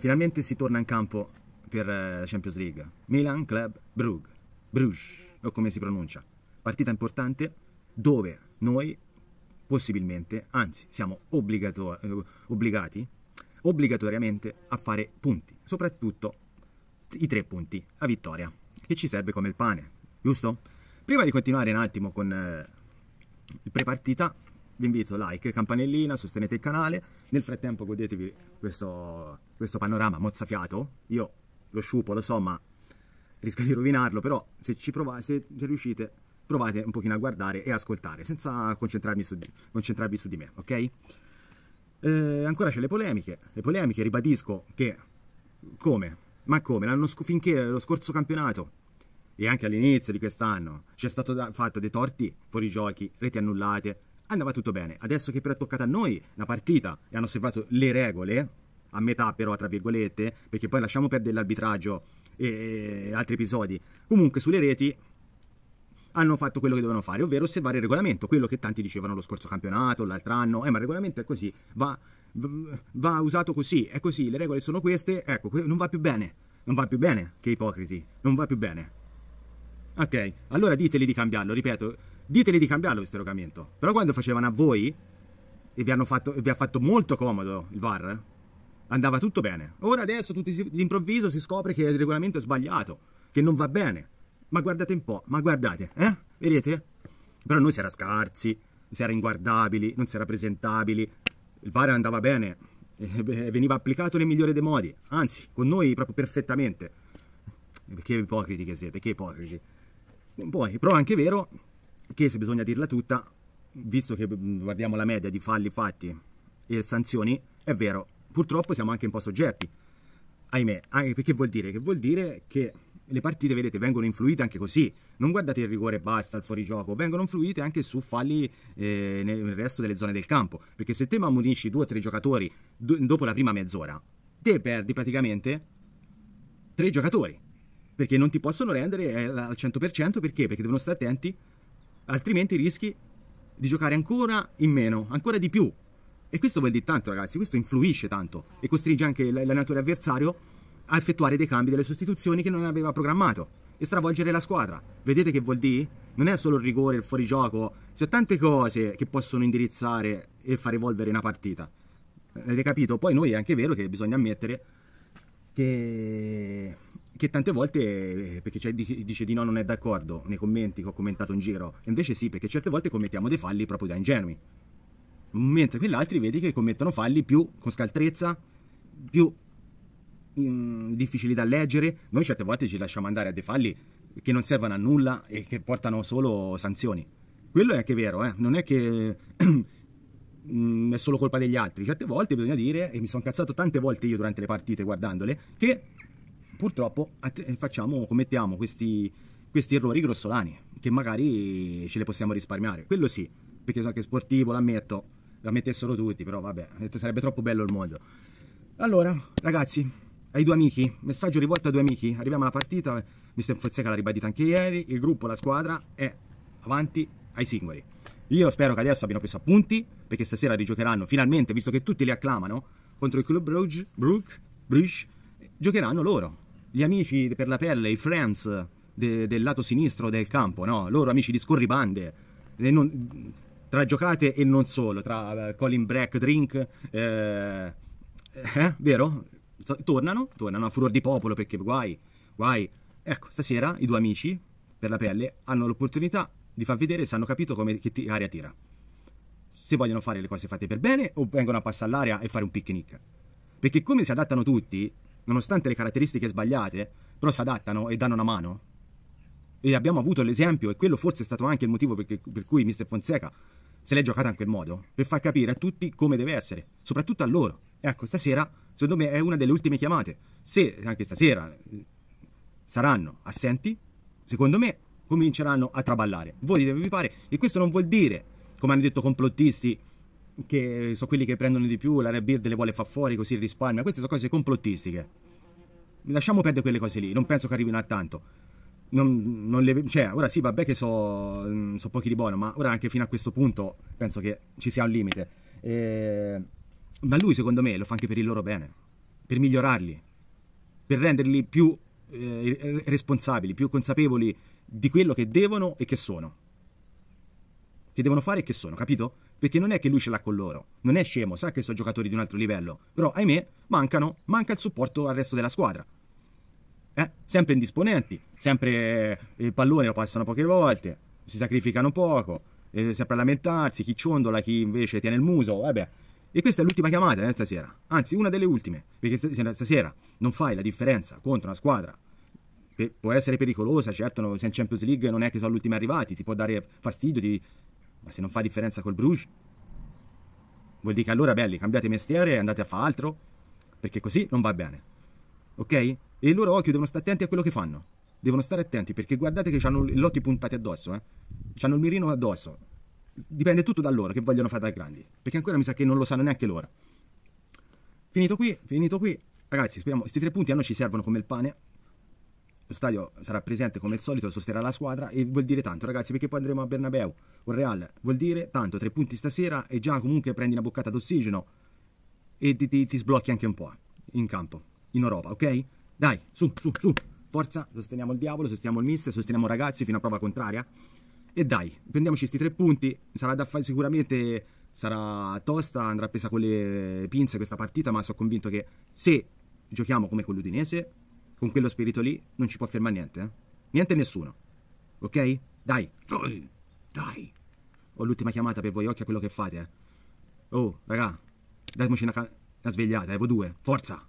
Finalmente si torna in campo per eh, la Champions League. Milan Club Brugge, Bruges, o come si pronuncia. Partita importante dove noi possibilmente, anzi siamo eh, obbligati obbligatoriamente a fare punti, soprattutto i tre punti a vittoria, che ci serve come il pane, giusto? Prima di continuare un attimo con eh, il prepartita, vi invito like, campanellina, sostenete il canale, nel frattempo godetevi questo, questo panorama mozzafiato, io lo sciupo, lo so, ma rischio di rovinarlo, però se ci provate, se, se riuscite, provate un pochino a guardare e ascoltare, senza concentrarvi su di, concentrarvi su di me, ok? Eh, ancora c'è le polemiche, le polemiche, ribadisco che, come? Ma come? finché lo scorso campionato e anche all'inizio di quest'anno ci è stato fatto dei torti fuori giochi, reti annullate, andava tutto bene. Adesso che però è toccata a noi la partita e hanno osservato le regole, a metà però, tra virgolette, perché poi lasciamo perdere l'arbitraggio e altri episodi, comunque sulle reti hanno fatto quello che dovevano fare, ovvero osservare il regolamento, quello che tanti dicevano lo scorso campionato, l'altro anno, eh ma il regolamento è così, va, va usato così, è così, le regole sono queste, ecco, non va più bene, non va più bene, che ipocriti, non va più bene. Ok, allora diteli di cambiarlo, ripeto, ditele di cambiarlo questo erogamento. Però quando facevano a voi, e vi, fatto, vi ha fatto molto comodo il VAR, andava tutto bene. Ora adesso tutti d'improvviso si scopre che il regolamento è sbagliato, che non va bene. Ma guardate un po', ma guardate, eh? Vedete? Però noi si era scarsi, si era inguardabili, non si era presentabili. Il VAR andava bene, veniva applicato nel migliore dei modi, anzi, con noi proprio perfettamente. Che ipocriti che siete, che ipocriti. Poi, però è anche vero che se bisogna dirla tutta, visto che mm, guardiamo la media di falli fatti e sanzioni, è vero, purtroppo siamo anche un po' soggetti. Ahimè, anche perché vuol dire? Che vuol dire che le partite, vedete, vengono influite anche così. Non guardate il rigore e basta, il fuorigioco, vengono influite anche su falli eh, nel resto delle zone del campo. Perché se te ammonisci due o tre giocatori dopo la prima mezz'ora, te perdi praticamente tre giocatori. Perché non ti possono rendere eh, al 100% perché? Perché devono stare attenti altrimenti rischi di giocare ancora in meno, ancora di più. E questo vuol dire tanto, ragazzi, questo influisce tanto e costringe anche l'allenatore avversario a effettuare dei cambi, delle sostituzioni che non aveva programmato e stravolgere la squadra. Vedete che vuol dire? Non è solo il rigore, il fuorigioco, c'è tante cose che possono indirizzare e far evolvere una partita. Avete capito? Poi noi è anche vero che bisogna ammettere che che tante volte, eh, perché c'è dice di no non è d'accordo nei commenti che ho commentato in giro, invece sì, perché certe volte commettiamo dei falli proprio da ingenui, mentre altri vedi che commettono falli più con scaltrezza, più mh, mm, difficili da leggere, noi certe volte ci lasciamo andare a dei falli che non servono a nulla e che portano solo sanzioni. Quello è anche vero, eh? non è che mm, è solo colpa degli altri. Certe volte bisogna dire, e mi sono cazzato tante volte io durante le partite guardandole, che purtroppo eh, facciamo, commettiamo questi, questi errori grossolani che magari ce li possiamo risparmiare. Quello sì, perché sono anche sportivo, l'ammetto, l'ammettessero tutti, però vabbè, eh, sarebbe troppo bello il mondo. Allora, ragazzi, ai due amici, messaggio rivolto ai due amici, arriviamo alla partita, Mister Fonseca l'ha ribadita anche ieri, il gruppo, la squadra è avanti ai singoli. Io spero che adesso abbiano preso appunti, perché stasera rigiocheranno finalmente, visto che tutti li acclamano, contro il Club Brugge, Brugge, Brugge giocheranno loro gli amici per la pelle, i friends de, del lato sinistro del campo, no? Loro amici di scorribande, non, tra giocate e non solo, tra eh, Colin Break, Drink, eh, eh, vero? Tornano, tornano a furor di popolo perché guai, guai. Ecco, stasera i due amici per la pelle hanno l'opportunità di far vedere se hanno capito come che t- aria tira. Se vogliono fare le cose fatte per bene o vengono a passare all'aria e fare un picnic. Perché come si adattano tutti, nonostante le caratteristiche sbagliate, però si adattano e danno una mano. E abbiamo avuto l'esempio, e quello forse è stato anche il motivo per, per cui Mr. Fonseca se l'è giocata in quel modo, per far capire a tutti come deve essere, soprattutto a loro. Ecco, stasera, secondo me, è una delle ultime chiamate. Se anche stasera saranno assenti, secondo me cominceranno a traballare. Voi dite vi pare, e questo non vuol dire, come hanno detto complottisti, che sono quelli che prendono di più, l'area Beard le vuole far fuori così risparmia. Queste sono cose complottistiche. Lasciamo perdere quelle cose lì, non penso che arrivino a tanto. Non, non le, cioè, ora sì, vabbè che so, mm, so pochi di buono, ma ora anche fino a questo punto penso che ci sia un limite. E, eh, ma lui, secondo me, lo fa anche per il loro bene, per migliorarli, per renderli più eh, responsabili, più consapevoli di quello che devono e che sono. Che devono fare e che sono, capito? Perché non è che lui ce l'ha con loro, non è scemo, sa che sono giocatori di un altro livello, però ahimè mancano, manca il supporto al resto della squadra. Eh? Sempre indisponenti, sempre eh, il pallone lo passano poche volte, si sacrificano poco, eh, sempre a lamentarsi, chi ciondola, chi invece tiene il muso, vabbè. E questa è l'ultima chiamata eh, stasera, anzi una delle ultime, perché stasera non fai la differenza contro una squadra può essere pericolosa, certo, se in Champions League non è che sono gli ultimi arrivati, ti può dare fastidio, ti, ma se non fa differenza col Bruges, vuol dire che allora, belli, cambiate mestiere e andate a fare altro, perché così non va bene. Ok? E loro occhio oh, devono stare attenti a quello che fanno. Devono stare attenti, perché guardate che hanno lotti puntati addosso, eh. Hanno il mirino addosso. Dipende tutto da loro, che vogliono fare da grandi. Perché ancora mi sa che non lo sanno neanche loro. Finito qui, finito qui. Ragazzi, speriamo, questi tre punti a noi ci servono come il pane stadio sarà presente come al solito, sosterrà la squadra e vuol dire tanto ragazzi perché poi andremo a Bernabeu, un Real, vuol dire tanto, tre punti stasera e già comunque prendi una boccata d'ossigeno e ti, ti, ti sblocchi anche un po' eh, in campo, in Europa, ok? Dai, su, su, su, forza, sosteniamo il diavolo, sosteniamo il mister, sosteniamo ragazzi fino a prova contraria e dai, prendiamoci questi tre punti, sarà da fare sicuramente sarà tosta, andrà presa con le pinze questa partita, ma sono convinto che se giochiamo come con l'Udinese con quello spirito lì non ci può fermare niente, eh? Niente e nessuno. Ok? Dai. Dai. Dai. Ho l'ultima chiamata per voi, occhio a quello che fate, eh. Oh, raga. Datemi una, una svegliata, avevo eh, due. Forza.